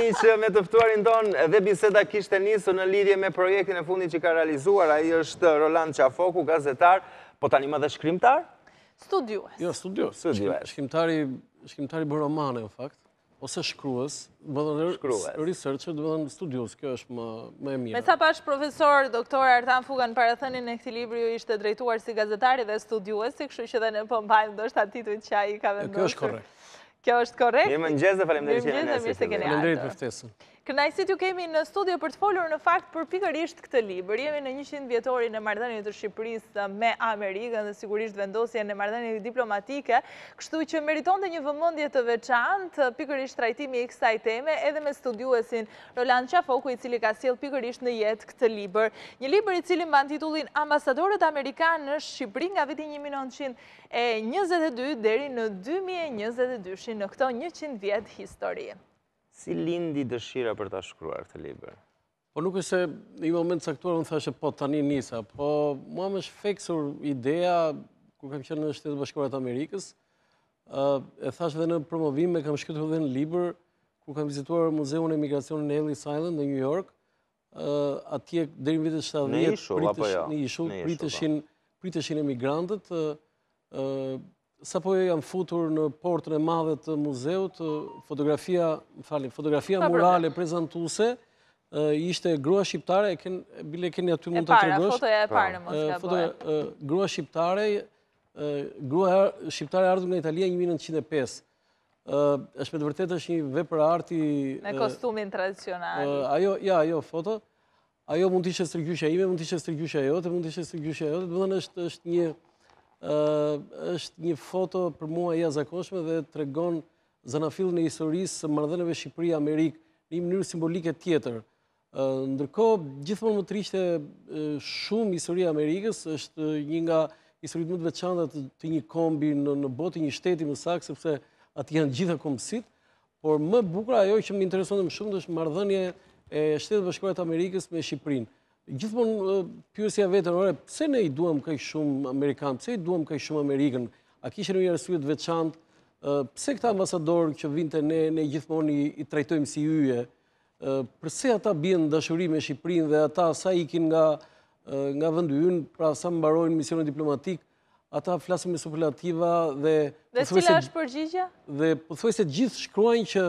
që me tëftuarin tonë dhe biseda kishtë e nisu në lidhje me projektin e fundi që ka realizuar, a i është Roland Qafoku, gazetar, po tani më dhe shkrimtar? Studiues. Jo, studiues. Shkrimtari bërë romane, në fakt, ose shkrues, researcher, dhe dhe studiues, kjo është më e mirë. Me sa pash profesor, doktor Artan Fuga në parathënin e këti libri ju ishte drejtuar si gazetari dhe studiues, si këshu që dhe në pëmbajnë, po do shtë atitujt që a i ka vendosur. Kjo është korrekt. Kjo është korekt. Mirë më në gjezë dhe falem që janë nësë. Mirë më në gjezë dhe mirë se keni ardhë. Falem Kënajësit ju kemi në studio për të folur në fakt për pikërisht këtë liber. Jemi në 100 vjetori në mardhenit të Shqipëris me Amerikën dhe sigurisht vendosje në mardhenit diplomatike, kështu që meriton dhe një vëmëndje të veçant, pikërisht trajtimi i kësaj teme, edhe me studiuesin Roland Qafoku i cili ka siel pikërisht në jetë këtë liber. Një liber i cili në titullin Ambasadorët Amerikan në Shqipëri nga viti 1922 deri në 2022 në këto 100 vjetë historie. Si lindi dëshira për ta shkruar këtë liber? Po nuk është se i moment saktuar aktuar në thashe po tani nisa, po mua më është feksur ideja ku kam qenë në shtetë bashkuarët Amerikës, e thashe dhe në promovim me kam shkytur dhe në liber ku kam vizituar muzeu në emigracion në Ellis Island në New York, atje dhe në vitës 70 pritëshin emigrantët, Sa po e jam futur në portën e madhe të muzeut, fotografia, më falim, fotografia murale prezentuse, ishte grua shqiptare, bile keni aty mund të të rëgësh. E para, fotoja e po. para në Moskabore. Grua shqiptare, grua shqiptare ardhë nga Italia 1905. Shpetë vërtet është një vepër arti... Me kostumin tradicional. Ajo, ja, ajo, foto. Ajo mund t'ishe strëgjushe ime, mund t'ishe strëgjushe ajo, të mund t'ishe strëgjushe ajo, të mundën është një është një foto për mua jazakoshme dhe të regon zanafil në historisë së mardheneve Shqipëri-Amerikë një mënyrë simbolike tjetër. Ndërko, gjithmonë më të rishte shumë historia amerikës është një nga historitë më të veçandat të një kombi në botë një shteti më sakë, sepse ati janë gjitha kombësit, por më bukra ajoj që më interesonë më shumë të është mardhënje e shtetë të Amerikës me Shqipërinë. Gjithmonë pyesja vetën, ore, pse ne i duam kaq shumë Amerikanë, pëse i duam kaq shumë Amerikanë, A kishin një arsye të veçantë? Pse këta ambasador që vinte ne ne gjithmonë i, trajtojmë si yje? Pse ata bien dashuri me Shqipërinë dhe ata sa ikin nga nga vendi ynë, pra sa mbarojnë misionin diplomatik, ata flasin me superlativa dhe Dhe cila është përgjigja? Dhe pothuajse gjithë shkruajnë që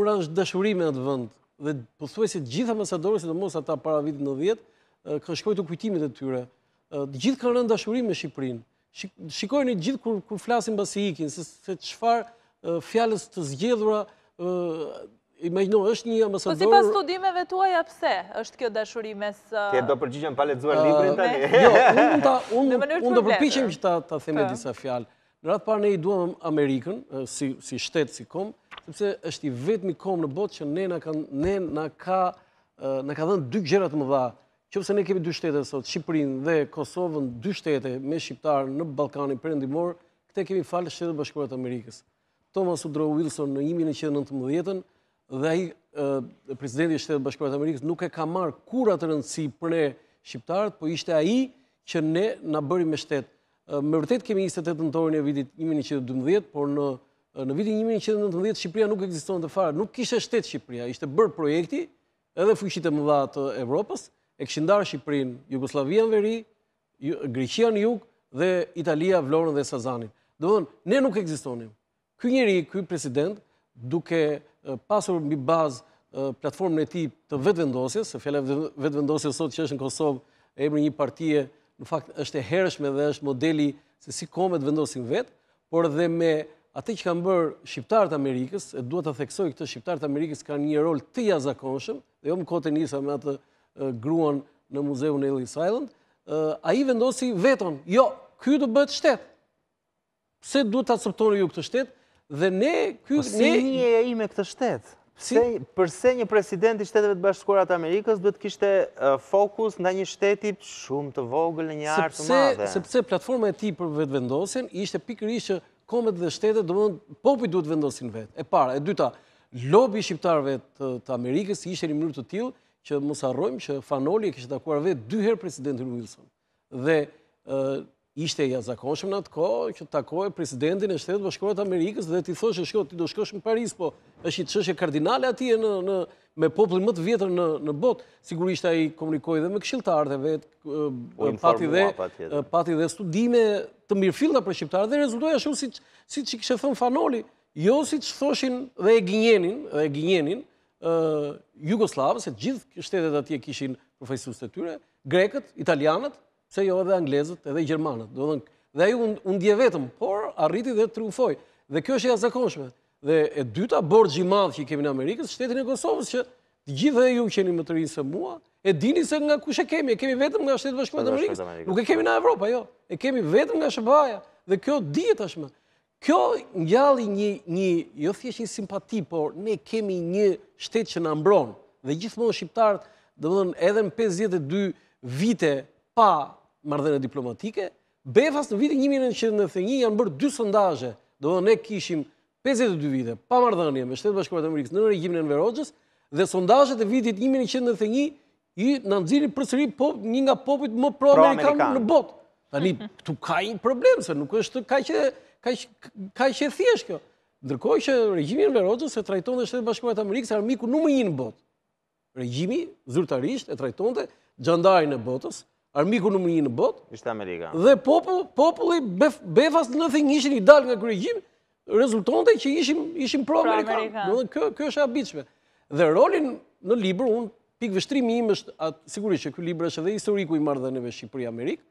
ura është dashuri me atë vend dhe përthuaj se gjitha mësadorës, se të mos ata para vitë në vjetë, kanë shkojtë të kujtimit e tyre. Gjithë kanë rënda shurim me Shqipërinë. Shikojnë i gjithë kur flasin basi ikin, se qëfar fjales të zgjedhura, imagino, është një mësadorë. Po si pas studimeve tuaja, pse është kjo dashurime së... Tje do përgjyqen pale të zuar librin tani? Jo, unë do përpishim që ta theme po. disa fjalë. Në ratë parë ne i duham Amerikën, si shtetë, si komë, sepse është i vetëmi komë në botë që ne në ka dhënë dy gjerat më dha, që ne kemi dy shtete sot, Shqipërin dhe Kosovën, dy shtete me Shqiptarë në Balkani për endimor, këte kemi falë shtetë dhe bashkëmërët Amerikës. Thomas Woodrow Wilson në imi në që dhe nëntëmë dhjetën, dhe aji prezidenti shtetë Amerikës nuk e ka marë kurat rëndësi për ne Shqiptarët, po ishte aji që ne në bëri me shtetë. Me vërtet kemi 28 në torën e vidit imi në Në vitin 1919, Shqipëria nuk existonë të farë, nuk kishe shtetë Shqipëria, ishte bërë projekti, edhe fushit e mëdha të Evropës, e këshindarë Shqiprin, Jugoslavia në veri, Grishia në jug, dhe Italia, Vlorën dhe Sazanin. Do ne nuk existonim. Këj njeri, këj president, duke pasur mbi bazë platformën e ti të vetëvendosjes, se fjale vetëvendosjes sot që është në Kosovë, e emri një partije, në fakt është e herëshme dhe është modeli se si komet vendosin vetë, por dhe me Ate që kanë bërë shqiptarët Amerikës, e duhet të theksoj këtë shqiptarët Amerikës kanë një rol të jazakonshëm, dhe jo më kote njësa me atë gruan në muzeu në Ellis Island, a i vendosi veton, jo, kjo të bëtë shtetë. Pse duhet të acceptoni ju këtë shtetë? Dhe ne... Pse po një e i me këtë shtetë? Përse një president i shtetëve të bashkëskorat Amerikës duhet kishte fokus në një shtetit shumë të vogël në një artë madhe? Sepse platforma e ti për vetëvendosin ishte pikër komet dhe shtetet, dhe popi duhet vendosin vetë. E para, e dyta, lobi shqiptarve të Amerikës i ishte një mënyrë të tilë, që mësarrojmë që Fanoli e kështë takuar vetë dy herë presidentin Wilson. Dhe ishte e jazakonshme në atë kohë që takoje presidentin e shtetë bashkohet Amerikës dhe ti thoshe shko, ti do shkosh në Paris, po është i të shëshe kardinale ati e me poplin më të vjetër në botë. Sigurisht a i komunikoj dhe me këshiltarë dhe vetë, pati dhe studime të mirë për shqiptarë dhe rezultoja shumë si që kështë thëmë fanoli, jo si që thoshin dhe e gjenjenin, dhe e gjenjenin, Jugoslavës, se gjithë shtetet atje kishin profesionës të tyre, grekët, italianët, se jo edhe anglezët edhe gjermanët. Dhe ju unë dje vetëm, por arriti dhe triumfoj. Dhe kjo është e azakonshme. Dhe e dyta borë gjimadhë që kemi në Amerikës, shtetin e Kosovës që gjithë dhe ju qeni më të rinjë se mua, e dini se nga kush e kemi, e kemi vetëm nga shtetë e Amerikës. Nuk e kemi nga Evropa, jo. E kemi vetëm nga Shëbaja. Dhe kjo dje tashme. Kjo njali një, jo thjesht një simpati, por ne kemi një shtetë që në ambronë. Dhe gjithë mund shqiptarët, dhe më edhe në 52 vite, pa mardhene diplomatike. Befas në vitin 1991 janë bërë dy sondaje, do dhe ne kishim 52 vite pa mardhënje me shtetë bashkëpërët e Amerikës në regjimin e në verogjës, dhe sondajet e vitit 1991 i në për përsëri po, një nga popit më pro-amerikanë në botë. Tani, këtu ka i problemë, se nuk është ka i e thjesht kjo. Ndërkoj që regjimin e në verogjës e trajton dhe shtetë bashkëpërët e Amerikës e armiku në më një në botë. Regjimi, zyrtarisht, e trajton dhe gjandari në botës, armiku nëmër një në botë, dhe populli befas në nëthin ishin i dalë nga kërëgjim, rezultante që ishim pro-amerikanë. Kjo është abitshme. Dhe rolin në liber, unë pikë vështrimi im është, sigurisht që kjo liber është edhe historiku i marrë dhe nëve Shqipëri Amerikë,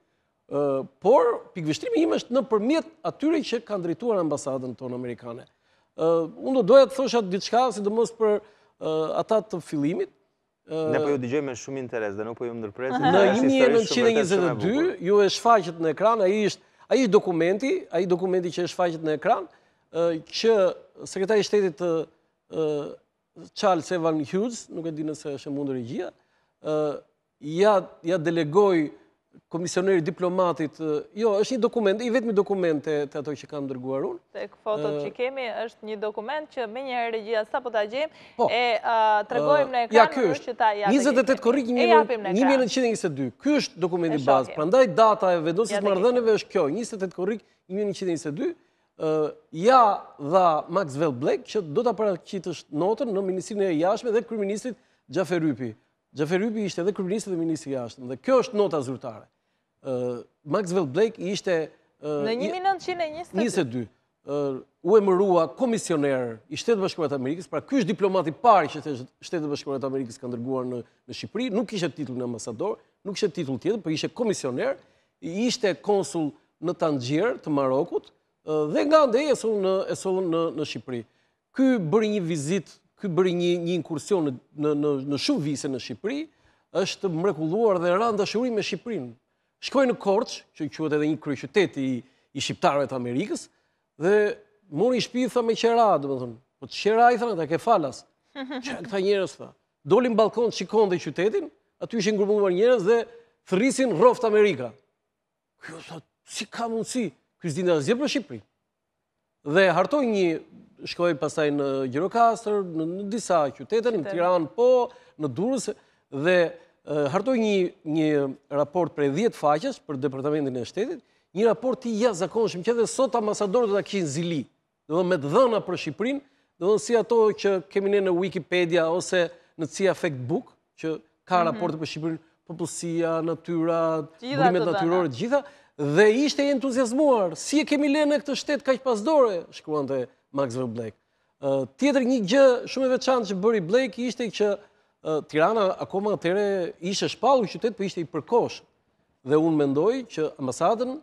por pikë vështrimi im është në përmjet atyre që kanë drejtuar ambasadën tonë Amerikane. Unë do doja të thosha ditë shka, si do mësë për ata të filimit, Ne po ju digjoj me shumë interes dhe nuk po ju ndërpresi. Në imi në qire ju e shfaqet në ekran, a i ishtë dokumenti, a i dokumenti që e shfaqet në ekran, që sekretari shtetit Charles Evan Hughes, nuk e di nëse është mundur i gjia, ja delegoj komisioneri diplomatit, jo, është një dokument, i vetëmi dokument të ato që kanë dërguar unë. Tek fotot që kemi, është një dokument që me një regjia sa po të gjemë, po. e tregojmë në ekran, ja, kjo është, 28 korik, 1922, kjo është dokumenti bazë, prandaj data e vedosis mardhënëve është kjo, 28 korik, 1922, ja dha Maxwell Black, që do të apraqit është notën në Ministrin e Jashme dhe Kryministrit Gjafer Rypi. ishte edhe kërbinisë dhe ministri jashtë, dhe kjo është nota zrutare. Maxwell Blake ishte... Në 1922. U e mërua komisioner i shtetë bashkuarët e Amerikës, pra kështë diplomati pari që shtetë bashkuarët e Amerikës ka ndërguar në Shqipëri, nuk ishe titull në ambasador, nuk ishe titull tjetë, për ishe komisioner, ishte konsul në Tangier të Marokut, dhe nga ndëj e solën në Shqipëri. Ky bërë një vizit, ky bërë një inkursion në shumë vise në Shqipëri, është mrekulluar dhe randa shurim e Shqipërinë shkoj në Korç, që në edhe një kryqyteti i shqiptarëve të Amerikës, dhe mori shpijë, tha, me qera, dhe më thënë, po të qera i thënë, ta ke falas. Qa këta njërës, tha. Dolin balkon, qikon dhe qytetin, aty ishin grumuar njërës dhe thërisin roft Amerika. Kjo, tha, si ka mundësi, kështë dinda zje për Shqipëri. Dhe hartoj një, shkoj pasaj në Gjirokastër, në disa qytetën, në Tiran, po, në Durës, dhe hartoj një, një raport prej 10 faqes për Departamentin e Shtetit, një raport të ja zakonshëm, që edhe sot ambasadorët të kishin zili, dhe dhe me të dhëna për Shqiprin, dhe dhe si ato që kemi ne në Wikipedia ose në Cia Factbook, që ka mhm. raporte për Shqiprin, përpësia, natyra, burimet natyrore, gjitha, dhe ishte e entuziasmuar, si e kemi le në këtë shtet ka që pasdore, shkruante Max Verbleck. Tjetër një gjë shumë e veçantë që bëri Blake ishte që Tirana akoma atere ishe shpalu qytet, për po ishte i përkosh. Dhe unë mendoj që ambasadën,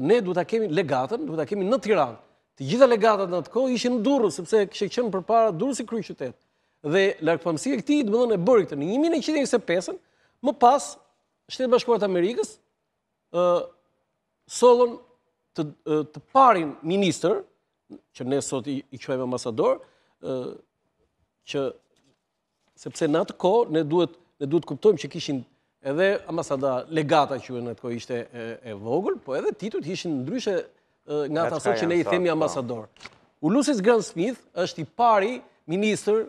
ne du të kemi legatën, du të kemi në Tiranë. Të gjitha legatët në të kohë ishe në durë, sepse kështë qënë për para durë si kryj qytet. Dhe larkëpëmësia këti i të bëdhën e bërë këtë. Në 1925 më pas, shtetë bashkuarët Amerikës, solon të parin minister, që ne sot i qëjmë ambasador, që sepse në atë kohë ne duhet ne duhet kuptojmë që kishin edhe ambasada legata që në atë kohë ishte e, vogël, po edhe titut ishin ndryshe nga ata që ne i themi po. ambasador. Ulysses Grant Smith është i pari ministër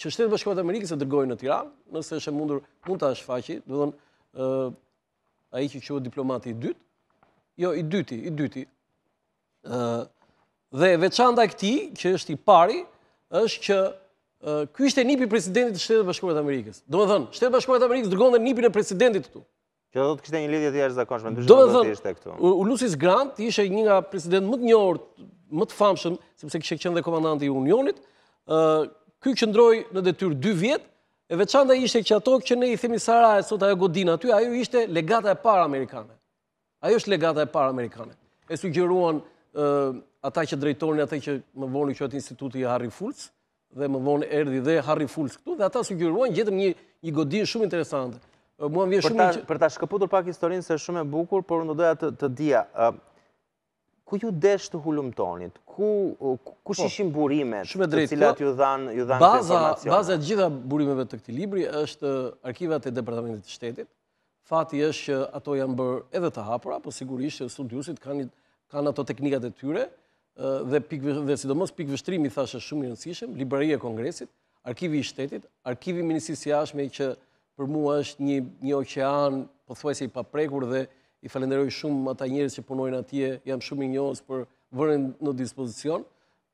që shtetë Bashkuara Amerikës e dërgojnë në Tiranë, nëse është e mundur mund ta shfaqi, do të thonë ë ai që quhet diplomati i dytë, jo i dyti, i dyti. ë dhe veçanta e këtij që është i pari është që Ky ishte njipi presidentit të shtetet bashkuarët Amerikës. Do me dhënë, shtetet bashkuarët Amerikës dërgonë dhe njipin e presidentit këtu. Kjo do të kështë e një lidhjet i ashtë zakonshme, në dyshtë do të ishte këtu. Ulusis Grant ishe një nga president më të njohër, më të famshëm, sepse kështë e qënë komandanti i Unionit. ky qëndroj në detyr 2 vjetë, e veçanda ishte që ato që ne i themi Saraj, sot ajo godin aty, ajo ishte legata e parë Amerikane. Ajo është legata e parë Amerikane. E sugjeruan ata që drejtoni, ata që më vonu që atë institutu i Harry Fultz, dhe më vonë erdhi dhe Harry Fuls këtu dhe ata sugjeruan gjetëm një një godinë shumë interesante. Muan vjen shumë për ta për ta shkëputur pak historinë se shumë e bukur, por unë doja të të dija ku ju desh të hulumtonit? Ku kush po, ishin burimet të cilat ju po, dhanë ju dhan baza baza të gjitha burimeve të këtij libri është arkivat e departamentit të shtetit. Fati është që ato janë bërë edhe të hapura, por sigurisht që studiosit kanë kanë ato teknikat e tyre, dhe sidomos pikë vështrimi, thashe shumë një nësishëm, librarie kongresit, arkivi i shtetit, arkivi minisisi ashme që për mua është një okean se i paprekur dhe i falenderoj shumë ata njerës që punojnë atje, jam shumë i njohës për vërën në dispozicion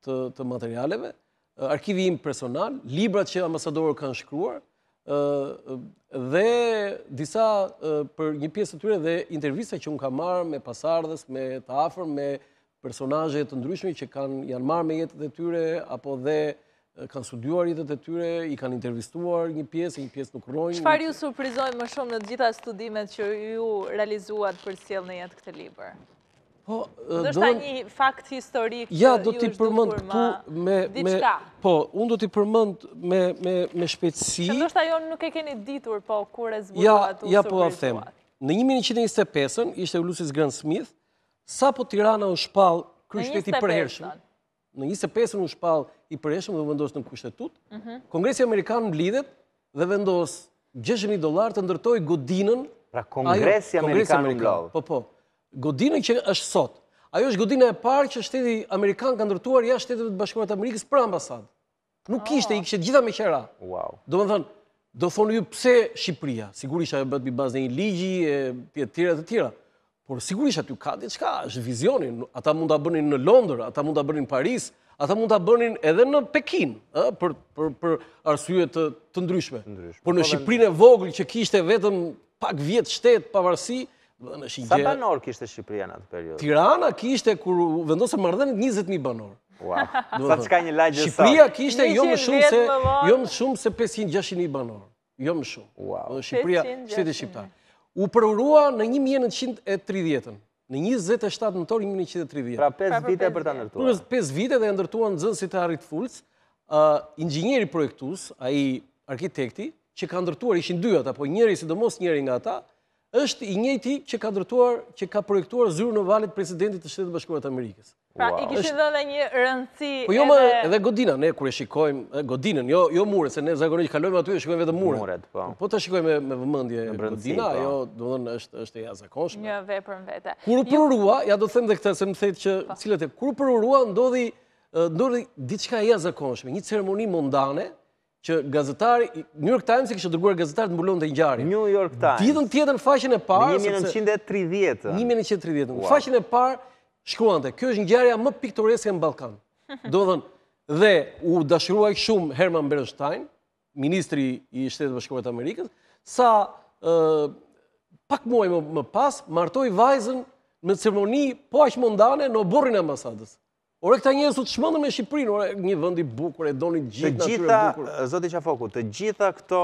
të materialeve, arkivi im personal, libra që ambasadorë kanë shkruar, dhe disa për një pjesë të tyre dhe intervjisa që unë ka marë me pasardhës, me tafër, me personajët të ndryshme që janë marrë me jetët e tyre, apo dhe kanë studuar jetët e tyre, i kanë intervistuar një pjesë, një pjesë nuk rojnë. Qëfar ju surprizoj më shumë në gjitha studimet që ju realizuat për siel në jetë këtë liber? Po, do... një fakt historik ja, që ju është dukur ma... Me, me, po, unë do t'i përmënd me, me, me shpeci... Që nështë jo nuk e keni ditur, po, kur e zbukuat ja, u ja, po, surprizuat? Ja, po, Në 1925-ën, ishte Ulusis Grant Smith, sa po Tirana u shpall kryeshtet i përhershëm. Në 25 në u shpall i përhershëm dhe vendos në kushtetut. Mm -hmm. Kongresi Amerikan mblidhet dhe vendos 6000 dolar të ndërtoj godinën. Pra Kongresi Amerikanë Amerikan Po po. Godinën që është sot. Ajo është godina e parë që shteti amerikan ka ndërtuar jashtë shteteve të Bashkuara të Amerikës për ambasad. Nuk ishte, oh. kishte, i kishte gjitha me qera. Wow. Do të thonë Do thonë ju pse Shqipëria? Sigurisht ajo bëhet mbi bazë një ligji e tjera të tjera. Por sigurisht aty ka diçka, është vizioni. Ata mund ta bënin në Londër, ata mund ta bënin në Paris, ata mund ta bënin edhe në Pekin, për për për arsye të të ndryshme. ndryshme. Por në po Shqipërinë e vogël që kishte vetëm pak vjet shtet pavarësi, do të thënë Sa banor kishte Shqipëria në atë periudhë? Tirana kishte kur vendosen marrëdhënë 20000 banor. Wow. Do të thotë një lagje sa. Shqipëria kishte jo më shumë se jo më shumë se 500-600000 banor. Jo më shumë. Wow. Shqipëria, shteti shqiptar u përurua në 1930. Në 27 në torë 1930. Pra 5 pra, vite për të ndërtuar. 5 vite dhe ndërtuar në zënë si të arritë fulës, ingjineri projektus, a i arkitekti, që ka ndërtuar ishin dyat, apo njëri si do mos njëri nga ta, është i njëti që ka drëtuar, që ka projektuar zyrë në valit presidentit të shtetë bashkurat Amerikës. Pra, i kishë dhe dhe një rëndësi... Po jo më edhe godina, ne, e shikojmë, godinën, jo, jo mure, se ne zagonë që kalojmë aty e shikojmë vetë mure. Muret, po. Po të shikojmë me vëmëndje godina, po. jo, duhën, është e jazë Një dhe për më vete. Kuru përrua, ja do të them dhe këtë, se më thejtë që po. cilët e, kuru përrua, ndodhi diçka jazë akonshme, një ceremoni mondane, që gazetari, New York Times e kështë dërguar gazetarë të mbulon të njëjarë. New York Times. Ditën tjetën faqen e parë. Në 1930. Në 1930. Faqen e parë shkruante, kjo është njëjarëja më piktoreske në Balkan. Do dhënë, dhe u dashruaj shumë Herman Bernstein, ministri i shtetë bashkuarët Amerikës, sa pak muaj më pas, martoj vajzën në cërmoni po ashtë mundane në borin e ambasadës. Ore, këta njërës të shmëndën me Shqiprinë, ore, një vëndi bukur, e do një gjithë natyre bukur. Të i Zoti Qafoku, të gjitha këto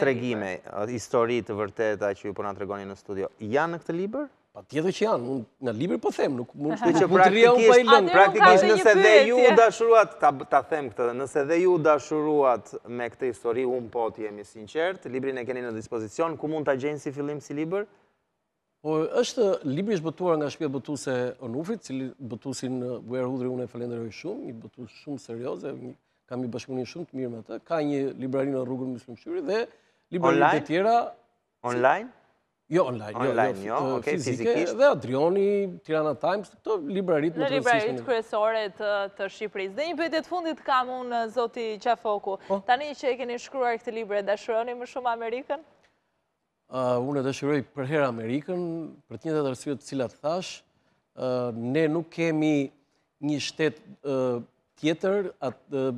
tregime, histori të vërteta që ju përna po tregoni në studio, janë në këtë liber? Pa tjetër që janë, në liber po them, nuk mund të që praktikisht, praktikisht nëse dhe ju dashuruat, ta them këtë, nëse dhe ju dashuruat me këtë histori, unë po të jemi sinqertë, librin e keni në dispozicion, ku mund të gjenë si fillim si liber? Po, është libri është bëtuar nga shpje bëtuse Onufit, cili bëtusin Bujar Hudri unë e falenderoj shumë, një bëtus shumë serioz, kam një bashkëmunin shumë të mirë me të, ka një librarinë në rrugën mësë Shqyri dhe librarinë të tjera... Online? Jo, online, jo, jo, jo? fizike, dhe Adrioni, Tirana Times, të librarit më të rësishme. Në librarit kërësore të Shqipëris. Dhe një vetët fundit kam unë, Zoti Qafoku. Po? Tani që e keni shkruar këtë libre, da më shumë Amerikën? Eh, unë e dëshiroj herë Amerikën, për të një të tërësirë të cilat thash, eh, ne nuk kemi një shtetë eh, tjetër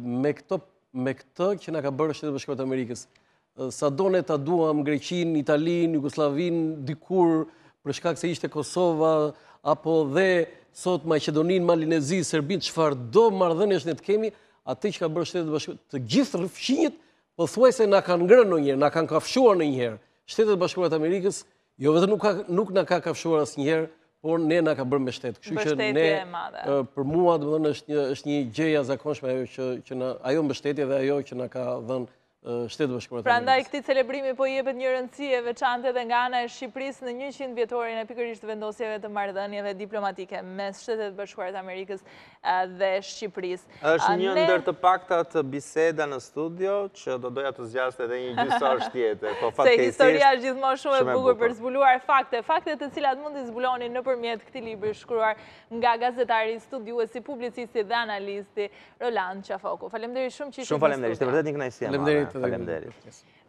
me këtë që nga ka bërë shtetë përshkëvat Amerikës. Sa do ne të duham Greqin, Italin, Jugoslavin, dikur, përshkak se ishte Kosova, apo dhe sot Macedonin, Malinezi, Serbin, qëfar do mardhënë ne të kemi, atë që ka bërë shtetë përshkëvat, të gjithë rëfshinjit, përthuaj se nga kanë ngrënë në njerë, nga kanë kafshuar në Shtetet Bashkuara të Amerikës jo vetë nuk ka nuk na ka kafshuar asnjëherë, por ne na ka bërë me shtet. Kështu që ne për mua domethënë është një është një gjeja e ajo që që na ajo mbështetje dhe ajo që na ka dhënë shtetëve shkuratë. Pra nda këti celebrimi po i një rëndësie e veçante dhe nga ana e Shqipëris në një qindë vjetorin e pikërisht vendosjeve të mardënje dhe diplomatike mes shtetëve për të Amerikës dhe Shqipëris. Êshtë një ndër të pakta të biseda në studio që do doja të zgjaste dhe një gjysar shtjetë. Po Se historia është gjithmo shumë e bukur për zbuluar fakte, fakte të cilat mund të zbuloni në përmjet këti libri shkruar nga gazetari studiu publicisti dhe analisti Roland Qafoku. Falem shumë që i shumë shumë falem dhe i një falem dhe Faleminderit.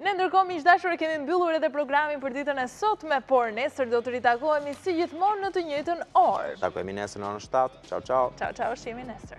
Ne ndërkohë miq dashur e kemi mbyllur edhe programin për ditën e sotme, por nesër do të ritakohemi si gjithmonë në të njëjtën orë. Takohemi nesër në orën 7. Ciao ciao. Ciao ciao, shihimi nesër.